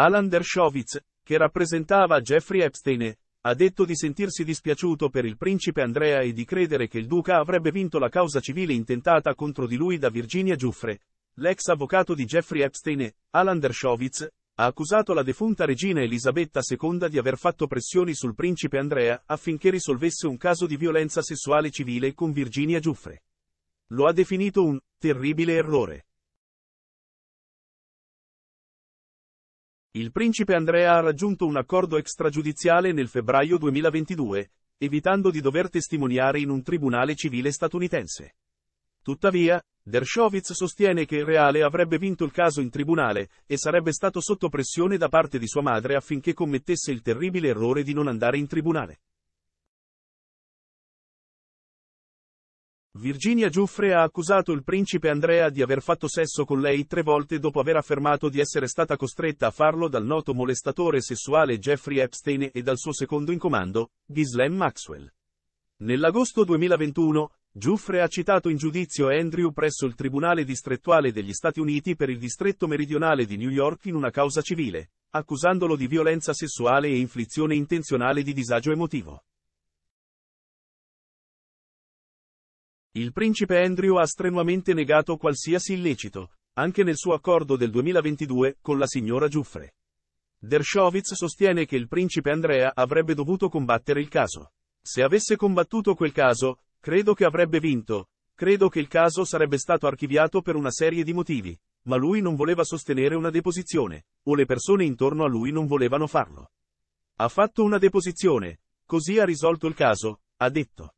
Alan Dershowitz, che rappresentava Jeffrey Epstein, ha detto di sentirsi dispiaciuto per il principe Andrea e di credere che il duca avrebbe vinto la causa civile intentata contro di lui da Virginia Giuffre. L'ex avvocato di Jeffrey Epstein, Alan Dershowitz, ha accusato la defunta regina Elisabetta II di aver fatto pressioni sul principe Andrea affinché risolvesse un caso di violenza sessuale civile con Virginia Giuffre. Lo ha definito un terribile errore. Il principe Andrea ha raggiunto un accordo extragiudiziale nel febbraio 2022, evitando di dover testimoniare in un tribunale civile statunitense. Tuttavia, Dershowitz sostiene che il Reale avrebbe vinto il caso in tribunale e sarebbe stato sotto pressione da parte di sua madre affinché commettesse il terribile errore di non andare in tribunale. Virginia Giuffre ha accusato il principe Andrea di aver fatto sesso con lei tre volte dopo aver affermato di essere stata costretta a farlo dal noto molestatore sessuale Jeffrey Epstein e dal suo secondo in comando, Ghislaine Maxwell. Nell'agosto 2021, Giuffre ha citato in giudizio Andrew presso il Tribunale distrettuale degli Stati Uniti per il distretto meridionale di New York in una causa civile, accusandolo di violenza sessuale e inflizione intenzionale di disagio emotivo. Il principe Andrew ha strenuamente negato qualsiasi illecito, anche nel suo accordo del 2022 con la signora Giuffre. Dershowitz sostiene che il principe Andrea avrebbe dovuto combattere il caso. Se avesse combattuto quel caso, credo che avrebbe vinto, credo che il caso sarebbe stato archiviato per una serie di motivi, ma lui non voleva sostenere una deposizione, o le persone intorno a lui non volevano farlo. Ha fatto una deposizione, così ha risolto il caso, ha detto.